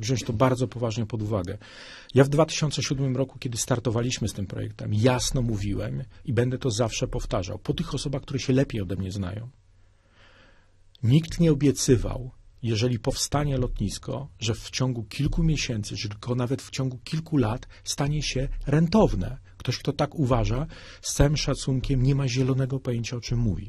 wziąć to bardzo poważnie pod uwagę. Ja w 2007 roku, kiedy startowaliśmy z tym projektem, jasno mówiłem i będę to zawsze powtarzał, po tych osobach, które się lepiej ode mnie znają. Nikt nie obiecywał, jeżeli powstanie lotnisko, że w ciągu kilku miesięcy, czy tylko nawet w ciągu kilku lat stanie się rentowne. Ktoś, kto tak uważa, z całym szacunkiem nie ma zielonego pojęcia, o czym mówi.